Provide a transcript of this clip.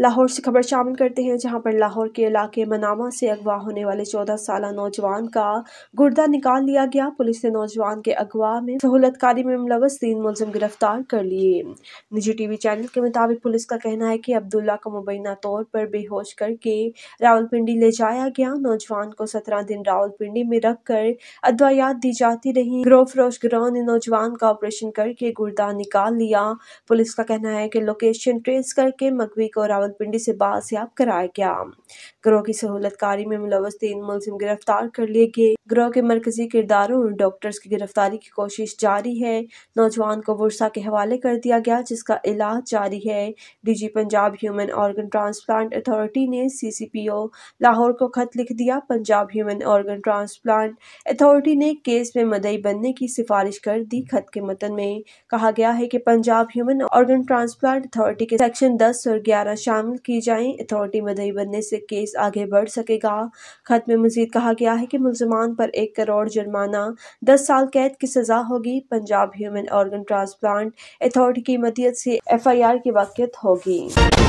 लाहौर से खबर शामिल करते हैं जहां पर लाहौर के इलाके मनामा से अगवा होने वाले चौदह साल नौजवान का गुर्दा निकाल लिया गया पुलिस ने नौजवान के अगवा में सहूलतकारी में मुलवस तीन मुलजिम गिरफ्तार कर लिए निजी टीवी चैनल के मुताबिक पुलिस का कहना है कि अब्दुल्ला को मुबैना तौर पर बेहोश करके रावलपिंडी ले जाया गया नौजवान को सत्रह दिन रावलपिंडी में रख कर अदवायात दी जाती रही गिरोह फरोश ने नौजवान का ऑपरेशन करके गुर्दा निकाल लिया पुलिस का कहना है कि लोकेशन ट्रेस करके मकवी को रावल रावलपिंडी से बाजियाब कराया गया ग्रोह की सहूलतकारी में मुलवस तीन मुलिम गिरफ्तार कर लिए गए ग्रोह के मरकजी किरदारों और डॉक्टर्स की गिरफ्तारी की कोशिश जारी है नौजवान को वर्षा के हवाले कर दिया गया जिसका इलाज जारी है DG Punjab human organ transplant authority ने सीसीपीओ लाहौर को खत लिख दिया Punjab human organ transplant authority ने केस में मदई बनने की सिफारिश कर दी खत के मतन में कहा गया है कि Punjab human organ transplant authority के सेक्शन दस और ग्यारह शाम शामिल की जाएं अथॉरिटी मदई बनने से केस आगे बढ़ सकेगा खत में मजीद कहा गया है कि मुलजमान पर एक करोड़ जुर्माना दस साल कैद की सजा होगी Punjab human organ transplant authority की मदद से एफ आई आर की वाकत होगी